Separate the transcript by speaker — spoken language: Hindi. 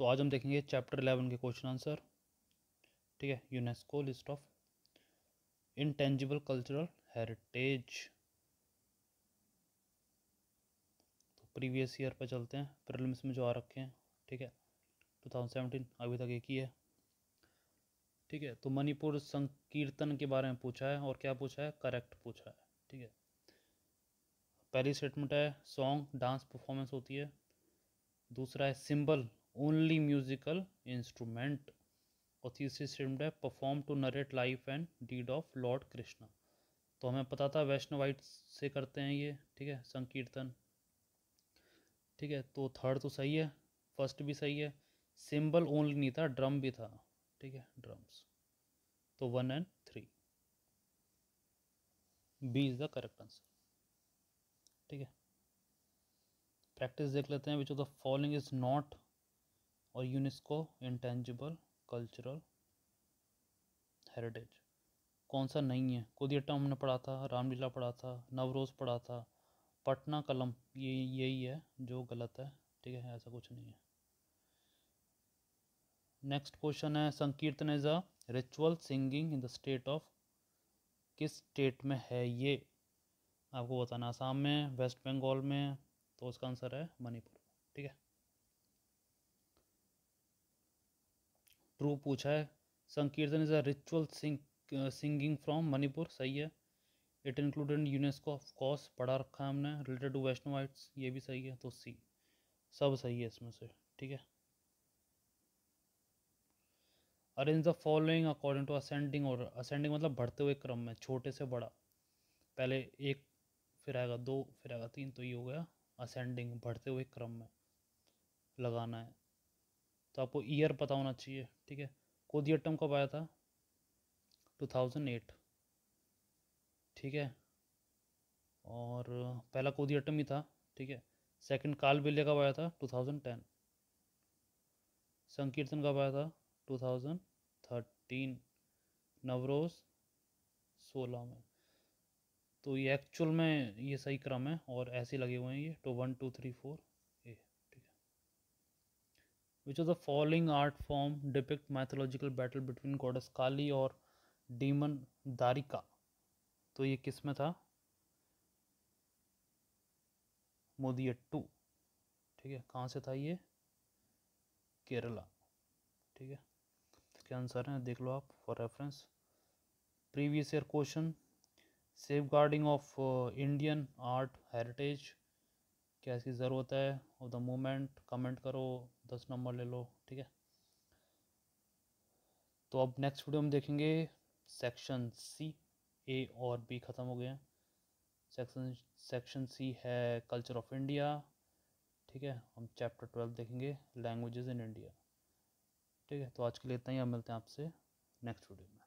Speaker 1: तो आज हम देखेंगे चैप्टर इलेवन के क्वेश्चन आंसर ठीक है UNESCO list of intangible cultural heritage तो प्रीवियस ईयर पर चलते हैं प्रिलिम्स में जो आ रखे हैं ठीक है टू थाउजेंड सेवेंटीन अभी तक एक ही है ठीक है तो मणिपुर संकीर्तन के बारे में पूछा है और क्या पूछा है करेक्ट पूछा है ठीक है पहली स्टेटमेंट है सॉन्ग डांस परफॉर्मेंस होती है दूसरा है सिंबल ओनली म्यूजिकल इंस्ट्रूमेंट और तीसरी Othesis है perform to narrate life and deed of lord Krishna तो हमें पता था वैष्णो वाइट से करते हैं ये ठीक है संकीर्तन ठीक है तो थर्ड तो सही है फर्स्ट भी सही है सिंबल ओनली नहीं था ड्रम भी था ठीक है ड्रम्स तो one and three B is the correct answer ठीक है प्रैक्टिस देख लेते हैं which of the following is not और यूनेस्को इंटेंजिबल कल्चरल हेरिटेज कौन सा नहीं है कोदियटा हमने पढ़ा था रामलीला पढ़ा था नवरोज़ पढ़ा था पटना कलम ये यही है जो गलत है ठीक है ऐसा कुछ नहीं है नेक्स्ट क्वेश्चन है Sankirtana is a ritual singing in the state of किस स्टेट में है ये आपको बताना आसाम में वेस्ट बंगाल में तो उसका आंसर है मणिपुर ठीक है ट्रू पूछा है Sankirtana is a ritual singing from Manipur सही है it included UNESCO of course पढ़ा रखा है हमने रिलेटेड टू वैष्णो वाइट्स ये भी सही है तो सी सब सही है इसमें से ठीक है arrange the following according to ascending और असेंडिंग मतलब बढ़ते हुए क्रम में छोटे से बड़ा पहले एक फिर आएगा दो फिर आएगा तीन तो ये हो गया असेंडिंग बढ़ते हुए क्रम में लगाना है तो आपको ईयर पता होना चाहिए ठीक है कोदियट्टम कब आया था 2008 ठीक है और पहला कोदियट्टम ही था ठीक है सेकंड काल बिल्ले कब आया था 2010 संकीर्तन कब आया था 2013 नवरोज 16 में तो ये एक्चुअल में ये सही क्रम है और ऐसे लगे हुए हैं ये तो one two three four which of the following art form depict mythological battle between gods Kali और डीमन दारिका तो ये किस में था मोदी टू ठीक है कहाँ से था ये केरला ठीक है इसके आंसर हैं देख लो आप for reference previous year question safeguarding of Indian art heritage क्या इसकी ज़रूरत है ऑफ द मोमेंट कमेंट करो दस नंबर ले लो ठीक है तो अब नेक्स्ट वीडियो में देखेंगे सेक्शन सी ए और बी ख़त्म हो गए हैं सेक्शन सेक्शन सी है कल्चर ऑफ इंडिया ठीक है हम चैप्टर ट्वेल्व देखेंगे लैंग्वेजेस इन इंडिया ठीक है तो आज के लिए इतना ही हम मिलते हैं आपसे नेक्स्ट वीडियो में